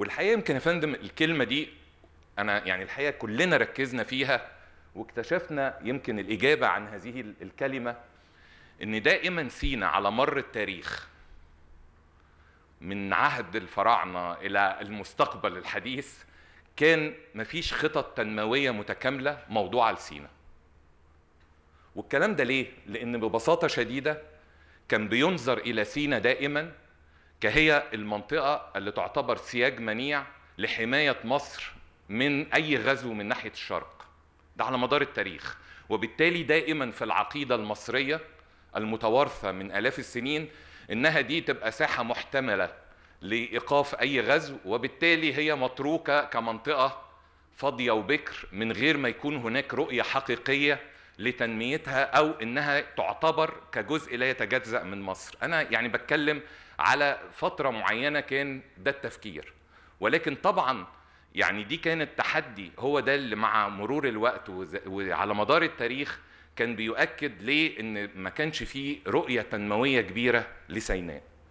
والحقيقه يمكن يا فندم الكلمه دي انا يعني الحقيقه كلنا ركزنا فيها واكتشفنا يمكن الاجابه عن هذه الكلمه ان دائما سينا على مر التاريخ من عهد الفراعنه الى المستقبل الحديث كان مفيش خطط تنمويه متكامله موضوعه لسينا والكلام ده ليه لان ببساطه شديده كان بينظر الى سينا دائما كهي المنطقة اللي تعتبر سياج منيع لحماية مصر من أي غزو من ناحية الشرق ده على مدار التاريخ وبالتالي دائما في العقيدة المصرية المتوارثة من آلاف السنين إنها دي تبقى ساحة محتملة لإيقاف أي غزو وبالتالي هي متروكة كمنطقة فاضية وبكر من غير ما يكون هناك رؤية حقيقية لتنميتها او انها تعتبر كجزء لا يتجزا من مصر انا يعني بتكلم على فتره معينه كان ده التفكير ولكن طبعا يعني دي كانت تحدي هو ده اللي مع مرور الوقت وعلى مدار التاريخ كان بيؤكد ليه ان ما كانش فيه رؤيه تنمويه كبيره لسيناء